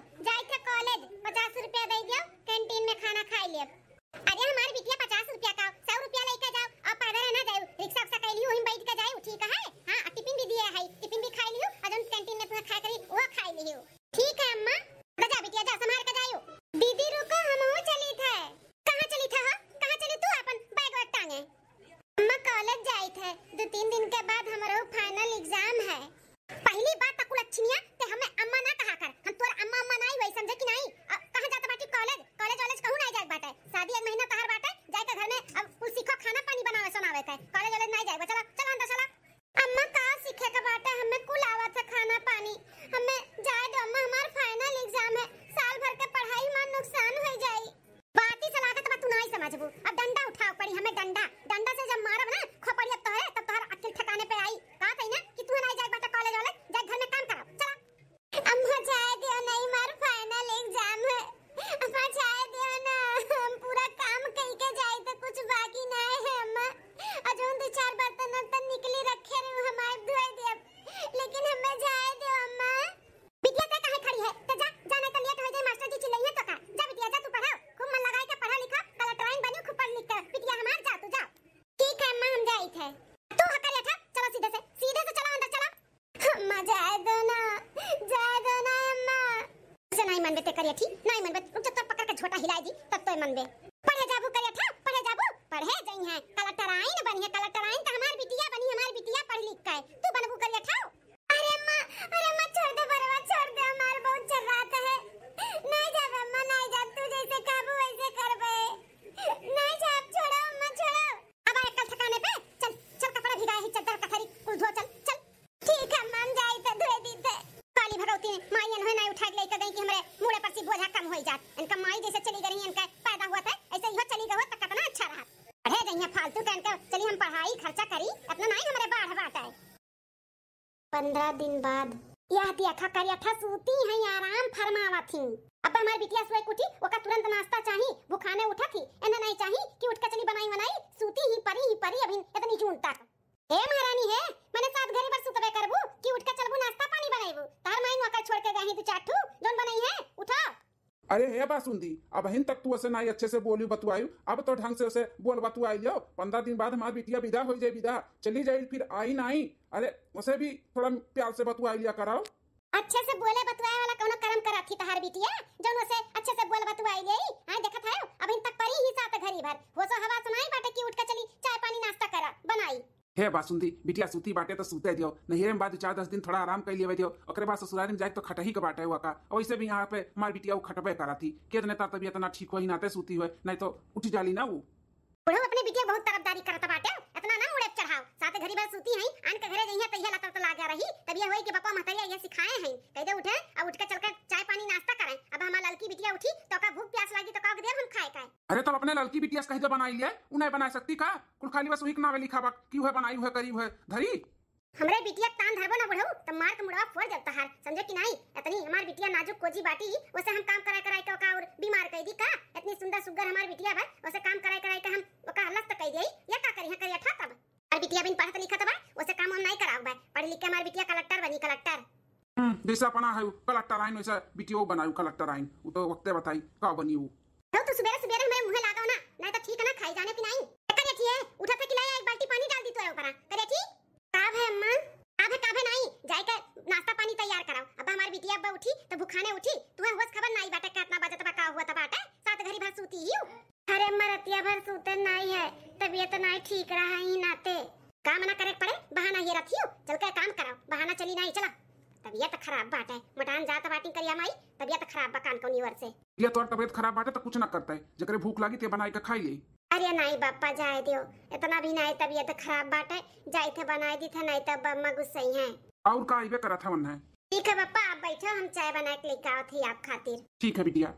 जाए थे कॉलेज पचास रुपया दे दियो कैंटीन में खाना खाई ले अरे हमारे बिटिया पचास रुपया का सौ रुपया लेकर जाओ और पैदल है ना जाओ रिक्शा उक्सा कर लियो बैठ कर जाओ ठीक है हाँ टिफिन भी दिया है टिफिन भी खाई लियो और कैंटीन में खा करी वो खाई लियो ठीक है अम्मा जा बिटिया जा संभाल कर जाओ दीदी रुको हम हो चली थे कहां चली था कहाँ चली हाँ? तू अपन बैग वग टांगे अम्मा कॉलेज जाए थे दो तीन दिन के बाद हमारा फाइनल एग्जाम है पहली बात तकुल तो है ते हमें अम्मा ना कहा कर हम तोर अम्मा अम्मा नहीं वही समझे कि नहीं अब कहाँ जाता बाटी कॉलेज कॉलेज कॉलेज कहूँ ना जाए बात है शादी एक महीना तहार तो है जाए तो घर में अब कुछ सीखो खाना पानी बनावे सुनावे का तो कॉलेज थी ठीक नहीं मनबे रुक जब तक पकड़ के झोटा हिलाए दी तब तो मन मनबे पंद्रह दिन बाद यह देखा था सूती है आराम फरमावा थी अब हमारी बिटिया सुबह उठी ओका तुरंत नाश्ता चाहिए खाने उठा थी एने नहीं चाहिए कि उठ के चली बनाई बनाई सूती ही परी ही परी अभी इतनी जून तक हे महारानी है मैंने सात घरे पर सुतबे करबू कि उठ के चलबू नाश्ता पानी बनाईबू तार माई नौकर छोड़ के गई तू चाटू जोन बनाई है अरे हे बासुंदी अब हिन तक तू उसे ना अच्छे से बोलू बतुआयु अब तो ढंग से उसे बोल बतुआई लियो पंद्रह दिन बाद हमारी बिटिया विदा हो जाए विदा चली जाए फिर आई ना आई अरे उसे भी थोड़ा प्यार से बतुआई लिया कराओ अच्छे से बोले बतुआए वाला कोनो कर्म कर रखी तहार बिटिया जौन उसे अच्छे से बोल बतुआई गई हां देखत है अब इन तक परी ही साथ घरी भर वो सो हवा सुनाई बाटे की उठ के चली चाय पानी नाश्ता करा बनाई हे बासुंदी बिटिया सूती बाटे तो सूते दियो नहीं रेम बाद चार दस दिन थोड़ा आराम कर लिए दियो और बाद ससुराल में जाए तो खटही का बाटे हुआ का और इसे भी यहाँ पे मार बिटिया वो खटबे करा थी कि के नेता तबियत ना ठीक हुई नाते सूती हुए नहीं तो उठ जाली ना वो अपने बिटिया बहुत तरफदारी करत बाटे इतना ना उड़े चढ़ाओ साथे घरी बात सूती है आन के घरे है तइहे लतर तो ला जा रही तब ये होई कि पापा महतरिया ये सिखाए हैं कह दे उठे अब उठकर चलकर चाय पानी नाश्ता करें अब हमार लड़की बिटिया उठी तो का भूख प्यास लागी तो का देर हम खाए का अरे तो अपने लड़की बिटिया कह दे बनाई लिए उन्हें बना सकती का कुल खाली बस वही नावे लिखा बा की है बनाई है करीब है धरी हमरे बिटिया तान धरबो ना बुढ़ऊ त मार के मुड़वा फोड़ जब हार समझे कि नहीं इतनी हमार बिटिया नाजुक कोजी बाटी उसे हम काम कराए कराए का और बीमार कई दी का इतनी सुंदर सुगर हमार बिटिया बा उसे काम कराए कराए का हम ओका हलस त कई देई या का करी करिया था तब और बिटिया बिन पढ़त लिखत बा उसे काम हम नहीं कराव बा पढ़ लिख के हमार बिटिया कलेक्टर बनी कलेक्टर हम हम्म, जैसा अपना है कलेक्टर आइन वैसा बिटियो बनाऊ कलेक्टर आइन उ तो वक्ते बताई का बनी उ तो सुबह सुबह हमें मुंह लगाओ ना नहीं तो ठीक है ना ये तो तबियत खराब बाटे तो कुछ ना करता है जकरे भूख लगी ते बनाई के खाई ले अरे नहीं बापा जाए दियो इतना भी नहीं तबियत खराब बाटे जाई थे बनाई दी थे नहीं तब तो अम्मा गुस्सई हैं और का आईबे करा था मन है ठीक है पापा आप बैठो हम चाय बना के लेकर आओ थी आप खातिर ठीक है बिटिया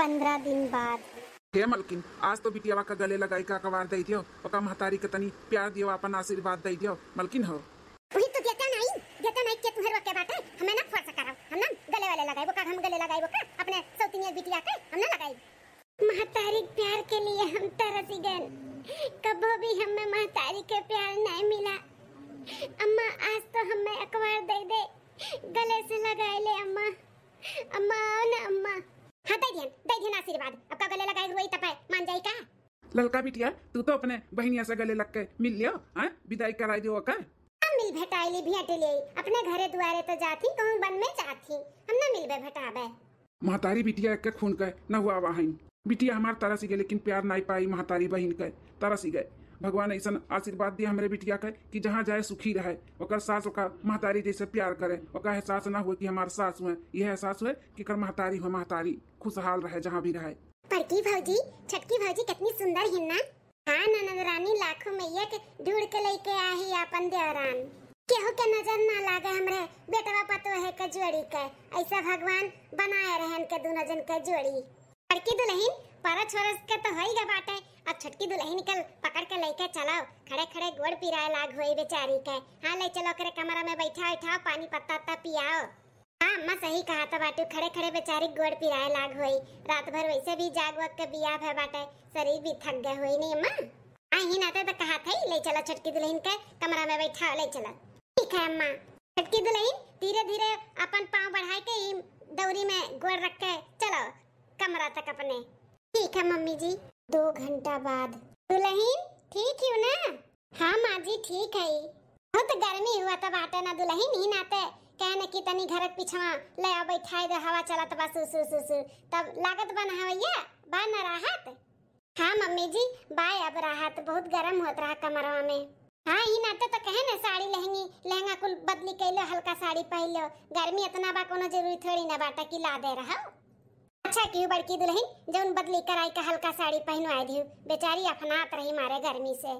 पंद्रह दिन बाद हे मलकिन आज तो बिटिया का गले लगाई का कवार दई दियो ओका महतारी के तनी प्यार दियो अपन आशीर्वाद दई दियो मलकिन हो वही तो देता नहीं देता नहीं के तुम्हारे वके बाटे हमें ना फट वाले लगाई का हम गले लगाई का अपने सौतिनिया बिटिया के हमने लगाई महतारी प्यार के लिए हम तरस गए कबो भी हमें महतारी के प्यार नहीं मिला अम्मा आज तो हमें अखबार दे दे गले से लगाए ले अम्मा अम्मा ना अम्मा हाँ दे दियन दे दियन आशीर्वाद अब का गले लगाए हुए तपे मान जाई का ललका बिटिया तू तो अपने बहनिया से गले लग के मिल लियो हां विदाई कराई दियो का मिल मिलबे भी भी अटेले अपने घरे दुआरे तो जाती कहूं बन में जाती हम ना मिलबे भटाबे महतारी बिटिया एक के खून के न हुआ वाहिन बिटिया हमार तरस गए लेकिन प्यार नहीं पाई महतारी बहन के तरस गए भगवान ऐसा आशीर्वाद दिया हमारे बिटिया के कि जहाँ जाए सुखी रहे और सास का महतारी जैसे प्यार करे और एहसास ना हुए कि हमारे सास हुए यह एहसास हुए कि कर महतारी हो महतारी खुशहाल रहे जहाँ भी रहे पर की भौजी छटकी भौजी कितनी सुंदर है ना हाँ ननद रानी लाखों में के ढूंढ के लेके आही अपन देवरान केहू के नजर ना लागे हमरे बेटवा पतो है के जोड़ी के ऐसा भगवान बनाए रहन के दोनों जन के जोड़ी बड़की दुल्हन पारा छोरस के तो होई गा बाटे अब छटकी दुल्हन कल पकड़ के लेके चलाओ खड़े खड़े गोड़ पिराए लाग होई बेचारी के हाँ ले चलो करे कमरा में बैठा उठाओ पानी पत्ता पियाओ हाँ सही कहा था बाटू खड़े खड़े बेचारी गोड़ पिराए लाग हुई रात भर वैसे भी जाग वग के बिया भर बाटे शरीर भी थक गए हुई नहीं अम्मा आई ना तो कहा था ले चला छटकी दुल्हन के कमरा में बैठा ले चला ठीक है अम्मा छटकी दुल्हन धीरे धीरे अपन पाँव बढ़ाए के दौरी में गोड़ रख के चलो कमरा तक अपने ठीक है मम्मी जी दो घंटा बाद दुल्हन ठीक ही ना हाँ माँ जी ठीक है बहुत गर्मी हुआ था बाटे ना दुल्हन ही नाते कहने की तनी घरक पिछवा ले अबे थाई दे हवा चलत बा सु सु सु सु तब लागत बन हवैया बा न राहत हाँ मम्मी जी बाय अब राहत बहुत गर्म होत रहा कमरवा में हाँ ये नाते तो कहे ना साड़ी लहंगी लहंगा कुल बदली कैलो हल्का साड़ी पहन लो गर्मी इतना बा कोनो जरूरी थोड़ी ना बाटा की ला दे रहा अच्छा क्यों बड़की दुल्हन जौन बदली कराई का हल्का साड़ी पहनो आई दी बेचारी अपनात रही मारे गर्मी से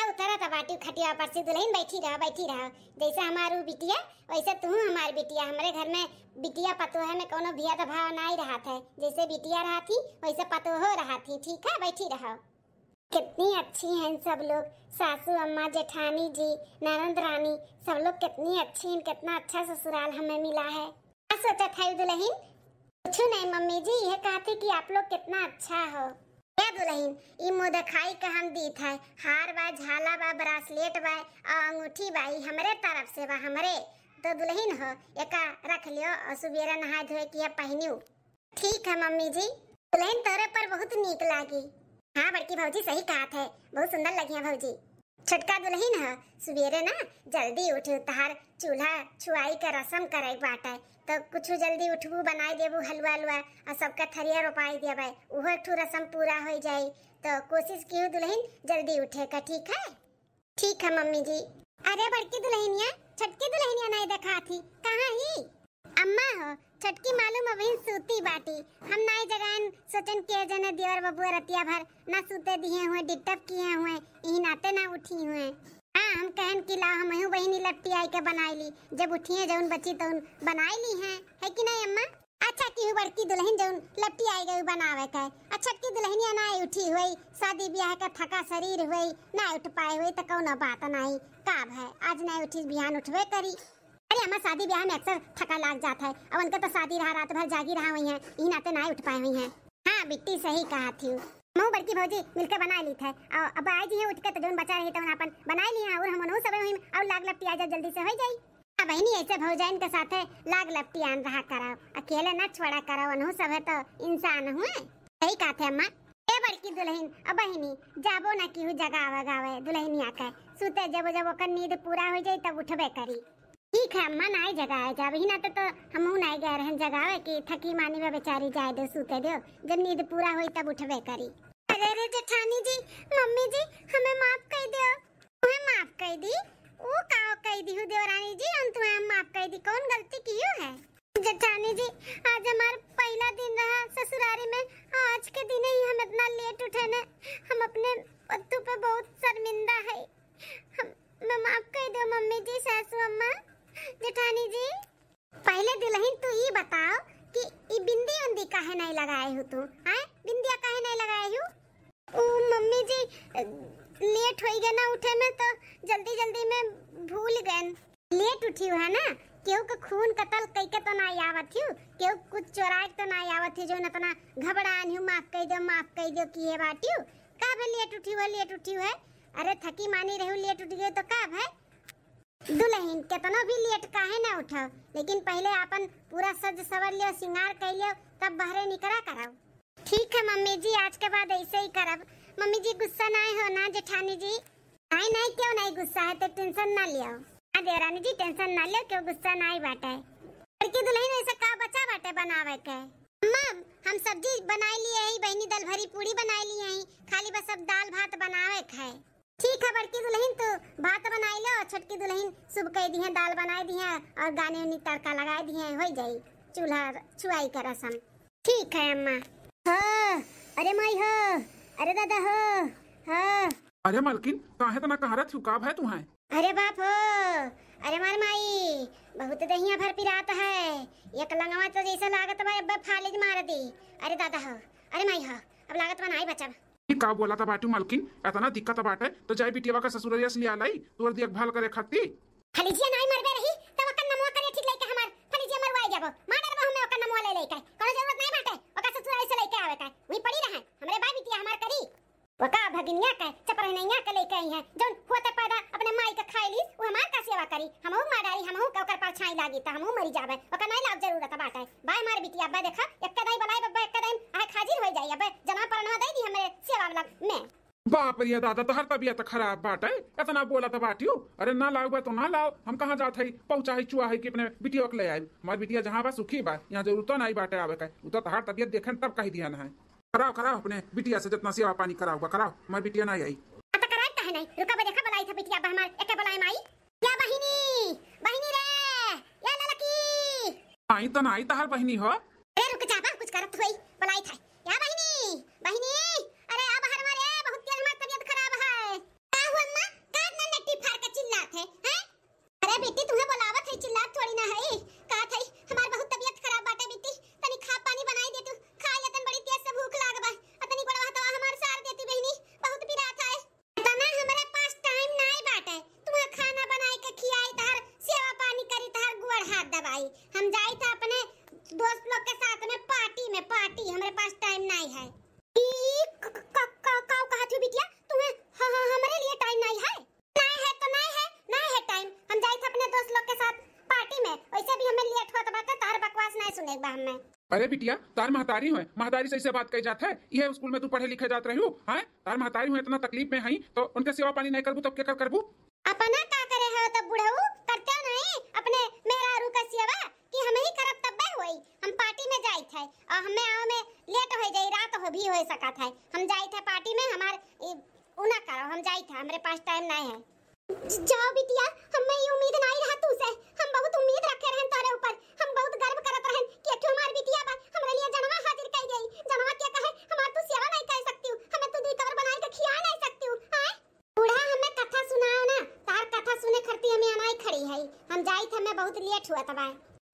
बेटा उतरा तो बाटी खटिया पर से दुल्हन बैठी रहा बैठी रहा जैसे हमारे बिटिया वैसे तू हमारी बिटिया हमारे घर में बिटिया पतोह में कोनो तो भाव नहीं रहा था जैसे बिटिया रहा थी वैसे पतोह रहा थी ठीक है बैठी रहो कितनी अच्छी हैं सब लोग सासू अम्मा जेठानी जी नरंद रानी सब लोग कितनी अच्छी हैं कितना अच्छा ससुराल हमें मिला है क्या सोचा था दुल्हन कुछ नहीं मम्मी जी यह कहते कि आप लोग कितना अच्छा हो ए दुल्हन ई मोदखाई के हम दीत है हार बा झाला बा ब्रासलेट बा और अंगूठी बा ई हमरे तरफ से बा हमरे तो दुलहिन हो एका रख लियो और सुबेरा नहा धोए किया पहनियो ठीक है मम्मी जी दुलहिन तोरे पर बहुत नीक लागी हाँ बड़की भौजी सही कहा है बहुत सुंदर लगी है भाजी छटका दो नहीं ना सवेरे ना जल्दी उठ तहार चूल्हा छुआई के रसम करे बाटे तो कुछ जल्दी उठबू बनाई देबू हलवा हलवा और सबका थरिया रोपाई देबे वह एक रसम पूरा हो जाए तो कोशिश की दुल्हन जल्दी उठे का ठीक है ठीक है मम्मी जी अरे बड़की दुल्हनिया छटकी दुल्हनिया नहीं देखा थी कहाँ ही अम्मा हो छटकी मालूम अभी सूती बाटी हम नाई जगाएं सोचन के जन दियोर बबू रतिया भर ना सूते दिए हुए डिटप किए हुए यही नाते ना उठी हुए हाँ हम कहन कि ला हम वही लपटी आई के बनाई ली जब उठिए जौन बची तौन तो बनाई ली है, है कि नहीं अम्मा अच्छा की बड़की दुल्हन जौन लपटी आई गई बनावे का अच्छा की दुल्हनिया ना उठी हुई शादी ब्याह का थका शरीर हुई ना उठ पाए हुई तो कौन बात नहीं काब है आज नहीं उठी बिहान उठवे करी अरे हमारा शादी ब्याह में अक्सर थका लाग जाता है अब उनका तो शादी रहा रात भर जागी रहा हुई है ई नाते ना उठ पाए हुई है हाँ बिट्टी सही कहा थी मऊ बड़की भौजी मिलकर बना ली था और अब आई जी उठ के तो जोन बचा रहे थे तो अपन बना लिया और हम सब हुई और लाग लपटी आ जाए जल्दी से हो जाई हाँ, बहनी ऐसे भौजाइन के साथ है लाग लपटी आन रहा करा अकेले न छोड़ा करा वनहु सब है तो इंसान हुए सही कहा थे अम्मा ए बड़की दुल्हन अब बहनी जाबो न की जगा गावे दुल्हनी आके सुते जब जब ओकर नींद पूरा हो जाए तब उठबे करी ठीक है अम्मा नाई जगाए जाब ही ना तो, तो हम नाई गए रहन जगावे कि थकी मानी में बेचारी जाए दो सूते दो जब नींद पूरा हुई तब उठवे करी अरे रे जेठानी जी मम्मी जी हमें माफ कर दो हमें माफ कर दी वो का कह दी हूं देवरानी जी हम तुम्हें तो माफ कर दी कौन गलती कियो है जेठानी जी आज हमारा पहला दिन रहा ससुरारी में आज के दिन ही हम इतना लेट उठे ने हम अपने पत्तू पे बहुत शर्मिंदा है हम मैं माफ कर दो मम्मी जी सासू अम्मा जेठानी जी पहले दुल्हन तू ये बताओ कि ये बिंदी उंदी काहे नहीं लगाए हो तू हैं बिंदिया काहे नहीं लगाए हो ओ मम्मी जी लेट हो गया ना उठे में तो जल्दी जल्दी में भूल गए लेट उठी हुआ ना केहू के खून कतल कई के तो ना आवत हूँ केहू कुछ चोरा तो ना आवत हूँ जो न तना घबरान हूँ माफ कह दो माफ कह दो कि बाटी हूँ कब लेट उठी हुआ लेट उठी हुआ अरे थकी मानी रहू लेट उठी गई तो कब है दुल्हन कितना भी लेट काहे ना उठा लेकिन पहले अपन पूरा सज सवर लियो सिंगार कर लियो तब बहरे निकला कराओ ठीक है मम्मी जी आज के बाद ऐसे ही करब मम्मी जी गुस्सा ना हो ना जेठानी जी नहीं नहीं क्यों नहीं गुस्सा है तो टेंशन ना लियो हाँ देवरानी जी टेंशन ना लियो क्यों गुस्सा ना ही बाटे लड़की दुल्हन ऐसे का बचा बाटे बनावे के अम्मा हम सब्जी बनाई लिए है बहनी दल भरी पूरी बनाई लिए है खाली बस अब दाल भात बनावे के है ठीक है बड़की दुल्हन तो भात बना लो छोटकी दुल्हन सुबह कह दी है दाल बनाई दी है और गाने उन्नी तड़का लगा दी है हो जाई चूल्हा चुआई का रसम ठीक है अम्मा हाँ अरे माई हो अरे दादा हो हाँ अरे मालकिन काहे तना कहारा थुकाव है तू तुम्हें अरे बाप हो अरे मार माई बहुत दहिया भर पिरात है एक लंगवा तो जैसे लागत बा अब फालिज मार दी अरे दादा हो अरे माई हो अब लागत बनाई बचब का बोला था बाटू मालकिन एतना दिक्कत बाटे तो जाए बिटिया का ससुर से लिया लाई तोर देखभाल करे खाती खलीजिया नहीं पर यह दादा तहर तबियत खराब बाट है इतना बोला तो बाटियो अरे ना लाओ तो ना लाओ हम कहाँ जात है पहुँचा है चुआ है कि अपने बिटिया के ले आए हमारे बिटिया जहाँ बा सुखी बा यहाँ जरूर तो नहीं बाटे आवे का उ तो तहर तो तबियत देखे तब कही दिया ना है कराओ कराओ अपने बिटिया से जितना सेवा पानी कराओ कराओ हमारी बिटिया नहीं आई अब तो कराई नहीं आई तो ना आई तहार बहिनी हो ए रुक जा बा कुछ करत होई बुलाई था अरे बिटिया तार महतारी हुए महतारी से ऐसे बात कही जाता है यह स्कूल में तू पढ़े लिखे जात रही हूँ तार महतारी हुए इतना तकलीफ में है तो उनके सेवा पानी नहीं करबू तब तो क्या कर करबू अपना करे हो तब बुढ़ऊ करते नहीं अपने मेरा रू का सेवा कि ही करब तब होई हम पार्टी में जाई थे और हमें आओ में लेट हो जाई रात हो भी हो सका था हम जाई थे पार्टी में हमार उना करो हम जाई थे पास टाइम नहीं है जाओ बिटिया हमें उम्मीद नहीं रहा तू से हम बहुत उम्मीद रखे रहन तो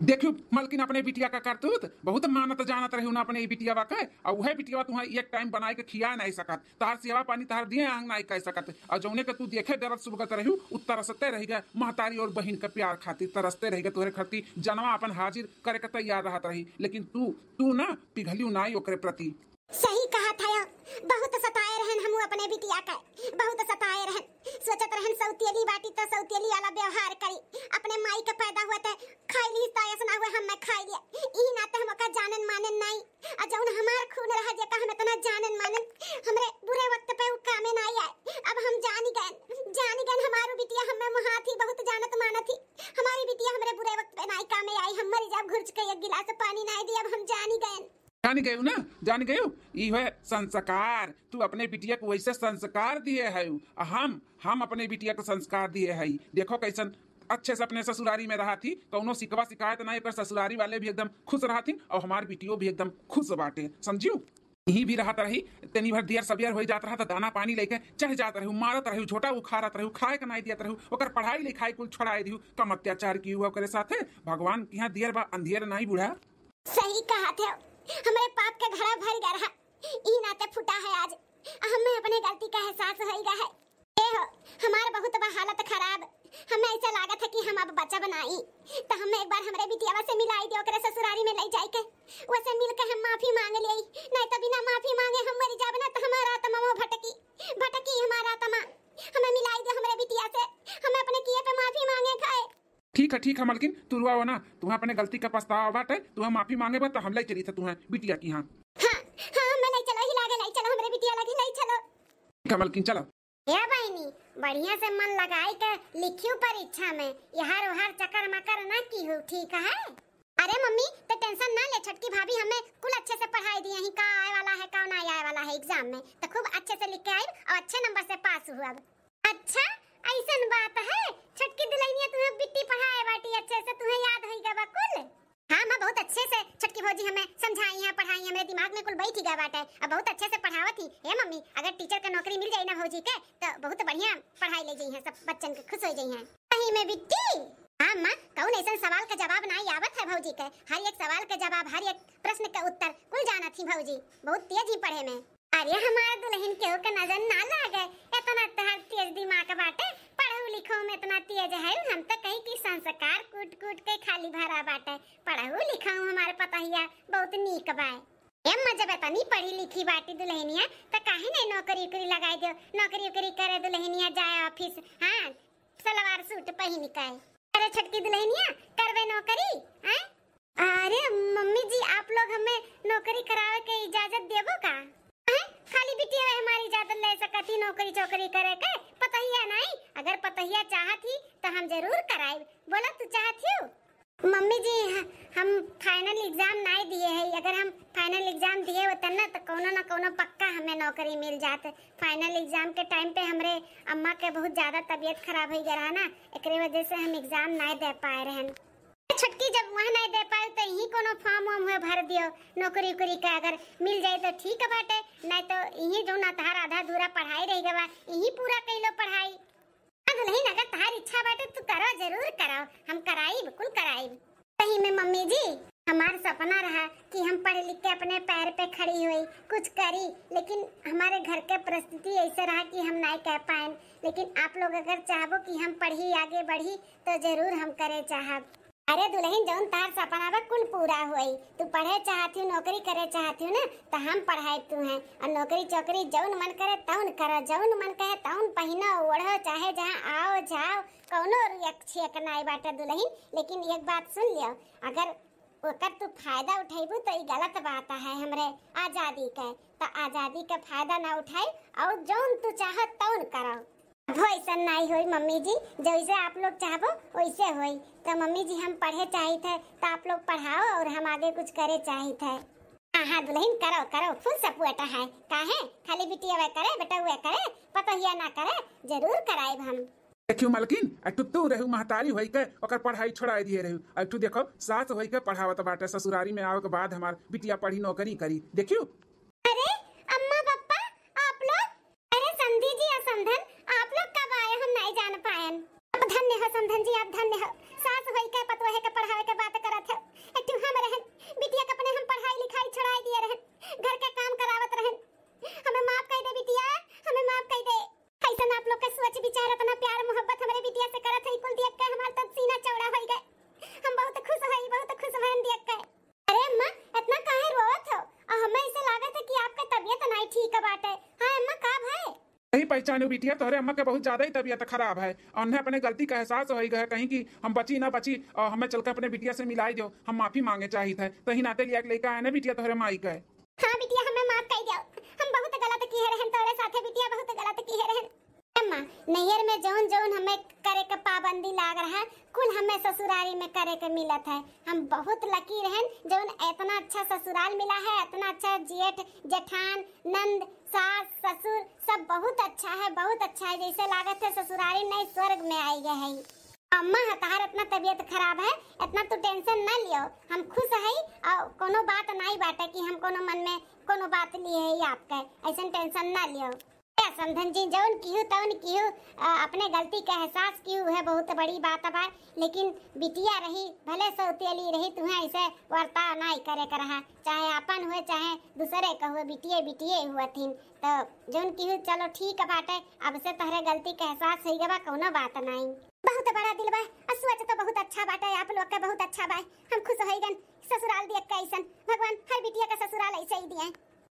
देखियो मलकिन अपने बिटिया का करतूत बहुत मानत जानत रही उन अपने बिटिया के और वह बिटिया तुहा एक टाइम बनाए के खिया नहीं सकत तार सेवा पानी तार दिए आंग नहीं कह सकत और जौने के तू देखे डरत सुबगत रही उ तरसते रह गए महतारी और बहन के प्यार खातिर तरसते रह गए तुहरे खातिर जनवा अपन हाजिर करे के तैयार रहत रही लेकिन तू तू ना पिघलियो नाई ओकरे प्रति सही कहा था बहुत सताए रहन हम अपने बिटिया के बहुत सताए रहन सोचत रहन सौतेली बाटी तो सौतेली वाला व्यवहार करी अपने माई के पैदा हुए थे खाई ली तायस ना हुए हम मैं खाई लिए ई ना नाते हम का जानन मानन नहीं आ जौन हमार खून रह जे का हम इतना जानन मानन हमरे बुरे वक्त पे उ कामे नहीं आए अब हम जानी गए जानी गए हमारो बिटिया हम में महा थी बहुत जानत मानत थी हमारी बिटिया हमरे बुरे वक्त पे नहीं कामे आई हम मरी जब घुर्च के एक गिलास पानी नहीं दी अब हम जानी गए जान गयो ना जान गयो इहो संस्कार तू अपने बिटिया को वैसे संस्कार दिए है हम हम अपने बिटिया को संस्कार दिए है देखो कैसन अच्छे से अपने ससुरारी में रहा थी कौनो सिकवा शिकायत ना कर ससुरारी वाले भी एकदम खुश रहा थी और हमारे बिटियो भी एकदम खुश बाटे समझियो यही भी रहता रही तेनी भर दियर सबियर हो जाता रहा था दाना पानी लेके चढ़ जाता रहू मारत रहू छोटा वो खा उखाड़त रहू खाए का नहीं दिया रहू और पढ़ाई लिखाई कुल छोड़ा दियू कम अत्याचार की हुआ करे साथे भगवान यहाँ दियर बा अंधेर नहीं बुढ़ा सही कहा था हमारे पाप का घड़ा भर गया रहा ई नाते फूटा है आज हमें अपने गलती का एहसास हो गया है ए हो हमारा बहुत बा हालत खराब हमें ऐसा लगा था कि हम अब बच्चा बनाई तो हम एक बार हमारे बिटियावा से मिलाई दे ओकरे ससुरारी में ले जाई के वैसे मिल के हम माफी मांग लिए नहीं तो बिना माफी मांगे हम मर जाब ना तो हमारा आत्मा में भटकी भटकी हमारा आत्मा हमें मिलाई दे हमारे बिटिया से हमें अपने किए पे माफी मांगे खाए ठीक है ठीक है मलकिन तू रुआ ना तू अपने गलती का पछतावा है तू माफी मांगे बा तो हम लाई चली था तू है बिटिया की हाँ हाँ हाँ मैं नहीं चलो ही लागे नहीं चलो हमरे बिटिया लागे नहीं चलो ठीक चलो ए बहनी बढ़िया से मन लगाई के लिखियो परीक्षा में यहार रोहर चक्कर मकर ना की हो ठीक है अरे मम्मी तो टेंशन ना ले छटकी भाभी हमें कुल अच्छे से पढ़ाई दी यही का आए वाला है का ना आए वाला है एग्जाम में तो खूब अच्छे से लिख के आई और अच्छे नंबर से पास हुआ अच्छा कैसन बात है छटकी दिलैनिया तुम्हें बिट्टी पढ़ाए बाटी अच्छे से तुम्हें याद होई गवा कुल हां मां बहुत अच्छे से छटकी भौजी हमें समझाई है पढ़ाई है मेरे दिमाग में कुल बैठी गया बात है अब बहुत अच्छे से पढ़ावत ही ए मम्मी अगर टीचर का नौकरी मिल जाए ना भौजी के तो बहुत बढ़िया पढ़ाई ले जई है सब बच्चन के खुश हो जई है कहीं में बिट्टी हां मां कौन ऐसा सवाल का जवाब ना आवत है भौजी के हर एक सवाल का जवाब हर एक प्रश्न का उत्तर कुल जाना थी भौजी बहुत तेज ही पढ़े में अरे हमारे दुल्हन के ओ का नजर ना लागे इतना तहर तेज दिमाग बाटे पढ़ू लिखो में इतना तेज है हम तो कहीं की संस्कार कूट कूट के खाली भरा बाटे पढ़ाऊ लिखाऊ हमारे पतहिया बहुत नीक बाय एम जब तनी पढ़ी लिखी बाटी दुल्हनिया तो काहे नहीं नौकरी उकरी लगाई दो नौकरी उकरी करे दुल्हनिया जाए ऑफिस हाँ सलवार सूट पहन के अरे छटकी दुल्हनिया करवे नौकरी हैं अरे मम्मी जी आप लोग हमें नौकरी करावे के इजाजत देबो का खाली बिटी बिटिया हमारी इजाजत ले सकती नौकरी चौकरी करे के पतहिया नहीं अगर पतहिया चाहत ही तो हम जरूर कराए बोला तू चाहत हो मम्मी जी हम फाइनल एग्जाम नहीं दिए है अगर हम फाइनल एग्जाम दिए होते ना तो कोनो ना कोनो पक्का हमें नौकरी मिल जात फाइनल एग्जाम के टाइम पे हमरे अम्मा के बहुत ज़्यादा तबीयत खराब हो गया रहा ना एक वजह से हम एग्जाम नहीं दे पाए रहे छटकी जब वहां नहीं दे पाए तो यही कोनो फॉर्म हम हुए भर दियो नौकरी उकरी का अगर मिल जाए तो ठीक बाटे नहीं तो यही जो ना तहार आधा दूरा पढ़ाई रह गवा यही पूरा कर लो पढ़ाई अब नहीं अगर तहार इच्छा बाटे तू तो करो जरूर करो हम कराई बिल्कुल कराई सही में मम्मी जी हमारा सपना रहा कि हम पढ़ लिख के अपने पैर पे खड़ी हुई कुछ करी लेकिन हमारे घर के परिस्थिति ऐसे रहा कि हम नहीं कह पाए लेकिन आप लोग अगर चाहो कि हम पढ़ी आगे बढ़ी तो जरूर हम करे चाहब अरे दुल्हन जौन तार सपना बा कुल पूरा होई तू पढ़े चाहती नौकरी करे चाहती ना तो हम पढ़ाए तू है और नौकरी चौकरी जौन मन करे तौन करो जौन मन कहे तौन पहनो ओढ़ो चाहे जहाँ आओ जाओ कौनो रुक नाई बाटे दुल्हन लेकिन एक बात सुन लियो अगर ओकर तू फायदा उठेबू तो ये गलत बात है हमरे आज़ादी के तो आज़ादी का फायदा ना उठाई और जौन तू चाहत तौन करो अब ऐसा नहीं हो मम्मी जी जैसे आप लोग चाहो वैसे हो तो मम्मी जी हम पढ़े चाहिए थे तो आप लोग पढ़ाओ और हम आगे कुछ करे चाहिए थे हाँ, हाँ दुल्हन करो करो फुल सपोर्ट है का है खाली बिटी वे करे बेटा वे करे पतहिया ना करे जरूर कराए हम देखियो मलकिन अटू तू तो रहू महतारी होई के ओकर पढ़ाई छोड़ा दिए रहू अटू देखो सास होई के पढ़ावत बाटे ससुरारी में आवे के बाद हमार बिटिया पढ़ी नौकरी करी देखियो रहे के पढ़ावे के बात करत है तू हम रहन बिटिया के अपने हम पढ़ाई लिखाई छोड़ाई दिए रहन घर के काम करावत रहन हमें माफ कर दे बिटिया हमें माफ कर दे ऐसा आप लोग के सोच विचार अपना प्यार मोहब्बत हमरे बिटिया से करत है कुल देख के हमार तब तो सीना चौड़ा हो गए हम बहुत खुश है बहुत खुश भन देख के अरे अम्मा इतना काहे रोवत हो हमें ऐसे लागत है कि आपका तबीयत नहीं ठीक बात है नहीं पहचानी बिटिया तोहरे अम्मा के बहुत ज्यादा ही तबीयत खराब है और उन्हें अपने गलती का एहसास हो गया कहीं कि हम बची ना बची और हमें चलकर अपने बिटिया से मिलाई दो हम माफी मांगे चाहिए थे तही तो नाते लिया लेकर आए ना बिटिया तोहरे माई का हाँ बिटिया हमें माफ कर दो हम बहुत गलत की है रहन तोरे साथे बिटिया बहुत गलत की है रहन अम्मा नैयर में जौन जौन हमें करे के पाबंदी लाग रहा कुल हमें ससुराली में करे के मिलत है हम बहुत लकी रहन जौन इतना अच्छा ससुराल मिला है इतना अच्छा जेठ जेठान नंद सास ससुर सब बहुत अच्छा है बहुत अच्छा है जैसे लागत है ससुरारी नए स्वर्ग में आई गए है अम्मा हतार इतना तबीयत खराब है इतना तू तो टेंशन न लियो हम खुश है और कोनो बात नहीं बाटे कि हम कोनो मन में कोनो बात लिए है आपके ऐसा टेंशन न लियो क्या समझन जी जौन कियो तौन कियो अपने गलती का एहसास कियो है बहुत बड़ी बात अब लेकिन बिटिया रही भले सौतेली रही तुम्हें इसे वर्ताव ना करे करहा चाहे अपन हुए चाहे दूसरे का हुए बिटिए बिटिए हुआ थी तो जौन कियो चलो ठीक बाटे अब से तहरे गलती का एहसास हो गया कोनो बात नहीं बहुत बड़ा दिल बा तो बहुत अच्छा बाटे आप लोग का बहुत अच्छा बा हम खुश हो गन ससुराल दिया कैसन भगवान हर बिटिया का ससुराल ऐसे ही दिया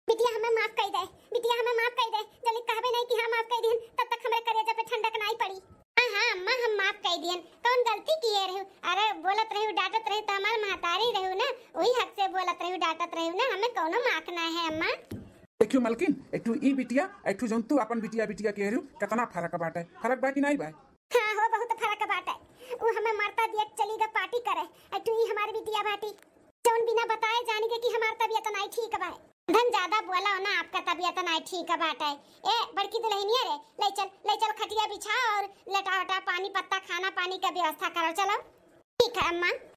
बिटिया हमें माफ कर दे बिटिया हमें माफ कर दे जब जल्दी कहबे नहीं कि हम हाँ, माफ कर दिन तब तक हमरे करेजा पे ठंडक नहीं पड़ी हां हां अम्मा हम माफ कर दिन कौन गलती किए रहू अरे बोलत रहे डांटत रहे त तो हमार महतारी रहे ना वही हक से बोलत रहे डांटत रहे ना हमें कोनो माफ ना है अम्मा देखियो मलकिन एठू ई बिटिया एठू जोन तू अपन बिटिया बिटिया कह रहे कितना फर्क बाटे फर्क बा कि नहीं बा हां हो बहुत फरक बाट है वो हमें मारता दिया चली गई पार्टी करे एठू ई हमारी बिटिया भाटी जोन बिना बताए जान के कि हमार तबीयत नहीं ठीक बा धन ज्यादा बोला हो ना आपका तबियत ना ठीक है बाटा है ए बड़की दुल्हनिया रे ले चल ले चल खटिया बिछा और लटा वटा पानी पत्ता खाना पानी का व्यवस्था करो चलो ठीक है अम्मा